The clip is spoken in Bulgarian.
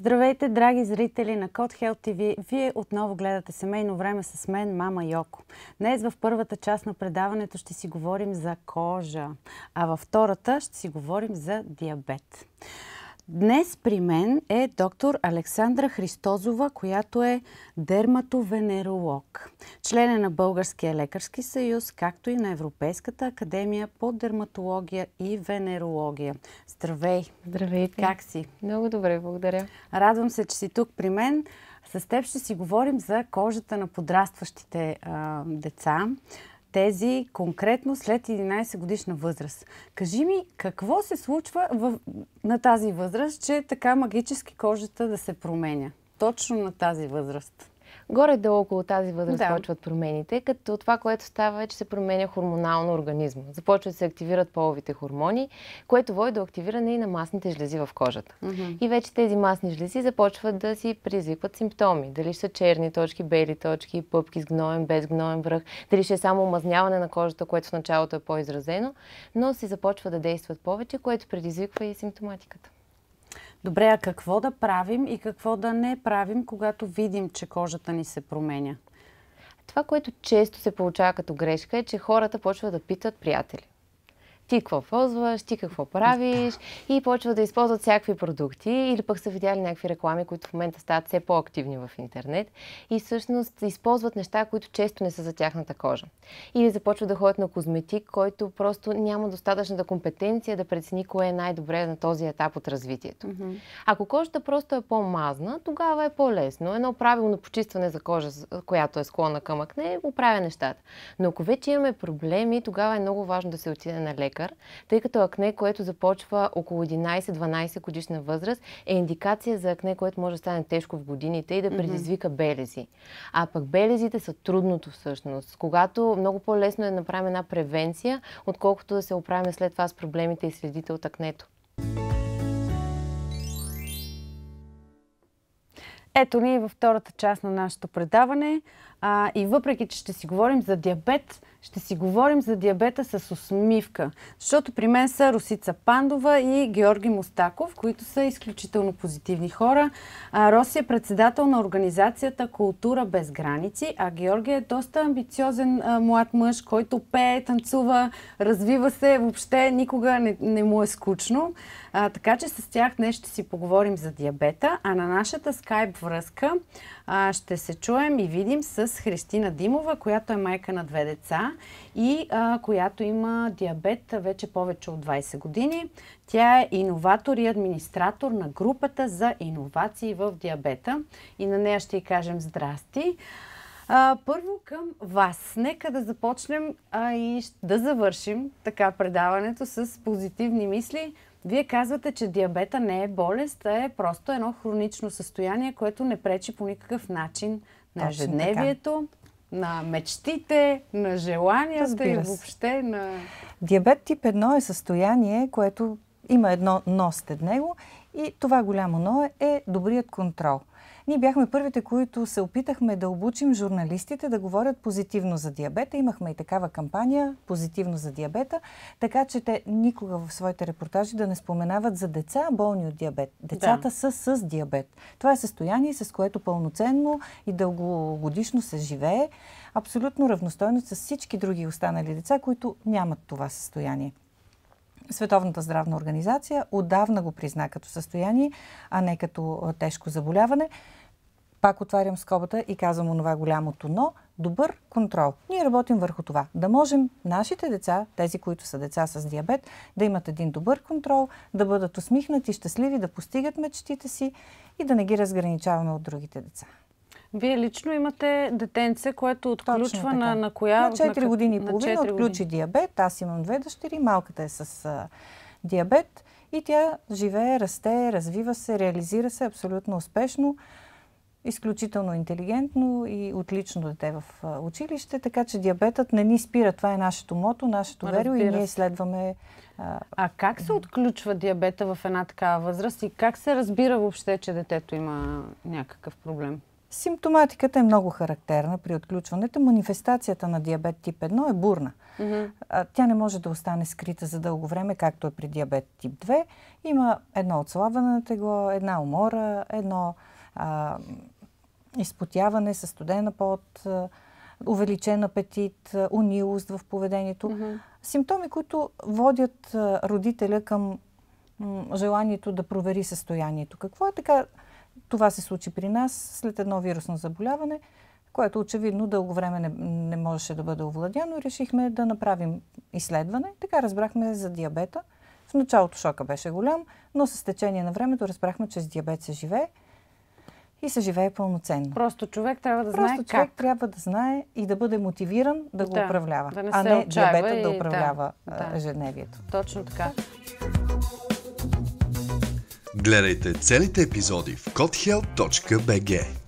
Здравейте, драги зрители на Код Хел ТВ. Вие отново гледате семейно време с мен, мама Йоко. Днес в първата част на предаването ще си говорим за кожа, а във втората ще си говорим за диабет. Днес при мен е доктор Александра Христозова, която е дерматовенеролог, член е на Българския лекарски съюз, както и на Европейската академия по дерматология и венерология. Здравей! Здравейте! Как си? Много добре, благодаря. Радвам се, че си тук при мен. С теб ще си говорим за кожата на подрастващите а, деца тези конкретно след 11 годишна възраст. Кажи ми, какво се случва в, на тази възраст, че така магически кожата да се променя? Точно на тази възраст. Горе-долу около тази възраст да. промените, като това, което става е, че се променя хормонално организма. Започват да се активират половите хормони, което води до активиране и на масните жлези в кожата. Mm-hmm. И вече тези масни жлези започват да си призвикват симптоми. Дали ще са черни точки, бели точки, пъпки с гноем, без гноем връх, дали ще е само омазняване на кожата, което в началото е по-изразено, но си започва да действат повече, което предизвиква и симптоматиката. Добре, а какво да правим и какво да не правим, когато видим, че кожата ни се променя? Това, което често се получава като грешка е, че хората почват да питат приятели ти какво ползваш, ти какво правиш и почват да използват всякакви продукти или пък са видяли някакви реклами, които в момента стават все по-активни в интернет и всъщност използват неща, които често не са за тяхната кожа. Или започват да ходят на козметик, който просто няма достатъчната компетенция да прецени кое е най-добре на този етап от развитието. Mm-hmm. Ако кожата просто е по-мазна, тогава е по-лесно. Едно правилно почистване за кожа, която е склонна към акне, оправя нещата. Но ако вече имаме проблеми, тогава е много важно да се отиде на лекар лекар, тъй като акне, което започва около 11-12 годишна възраст, е индикация за акне, което може да стане тежко в годините и да предизвика белези. А пък белезите са трудното всъщност. Когато много по-лесно е да направим една превенция, отколкото да се оправим след това с проблемите и следите от акнето. Ето ни във втората част на нашето предаване. А, и въпреки, че ще си говорим за диабет, ще си говорим за диабета с усмивка. Защото при мен са Росица Пандова и Георги Мостаков, които са изключително позитивни хора. А, Роси е председател на организацията Култура без граници, а Георги е доста амбициозен а, млад мъж, който пее, танцува, развива се, въобще никога не, не му е скучно. А, така че с тях днес ще си поговорим за диабета, а на нашата скайп връзка ще се чуем и видим с с Христина Димова, която е майка на две деца и а, която има диабет вече повече от 20 години. Тя е иноватор и администратор на групата за иновации в диабета и на нея ще й кажем здрасти. А, първо към вас. Нека да започнем а, и да завършим така предаването с позитивни мисли. Вие казвате, че диабета не е болест, а е просто едно хронично състояние, което не пречи по никакъв начин на ежедневието, на мечтите, на желанията и въобще на... Диабет тип 1 е състояние, което има едно но след него и това голямо но е добрият контрол – ние бяхме първите, които се опитахме да обучим журналистите да говорят позитивно за диабета. Имахме и такава кампания «Позитивно за диабета», така че те никога в своите репортажи да не споменават за деца болни от диабет. Децата да. са с диабет. Това е състояние, с което пълноценно и дългогодишно се живее, абсолютно равностойно с всички други останали деца, които нямат това състояние. Световната здравна организация отдавна го призна като състояние, а не като тежко заболяване пак отварям скобата и казвам онова голямото но, добър контрол. Ние работим върху това. Да можем нашите деца, тези, които са деца с диабет, да имат един добър контрол, да бъдат усмихнати, щастливи, да постигат мечтите си и да не ги разграничаваме от другите деца. Вие лично имате детенце, което отключва на, на коя? На 4 години и половина отключи диабет. Аз имам две дъщери, малката е с а, диабет и тя живее, расте, развива се, реализира се абсолютно успешно изключително интелигентно и отлично дете в училище, така че диабетът не ни спира. Това е нашето мото, нашето верио и ние следваме. А... как се отключва диабета в една такава възраст и как се разбира въобще, че детето има някакъв проблем? Симптоматиката е много характерна при отключването. Манифестацията на диабет тип 1 е бурна. Тя не може да остане скрита за дълго време, както е при диабет тип 2. Има едно отслабване на тегло, една умора, едно изпотяване, със студена пот, увеличен апетит, унилост в поведението. Mm-hmm. Симптоми, които водят родителя към желанието да провери състоянието. Какво е така? Това се случи при нас след едно вирусно заболяване, което очевидно дълго време не, не можеше да бъде овладяно. Решихме да направим изследване. Така разбрахме за диабета. В началото шока беше голям, но с течение на времето разбрахме, че с диабет се живее и се живее пълноценно. Просто човек трябва да Просто знае човек как. трябва да знае и да бъде мотивиран да го да, управлява, да не а не диабета и... да управлява да, ежедневието. Точно така. Гледайте целите епизоди в codehealth.bg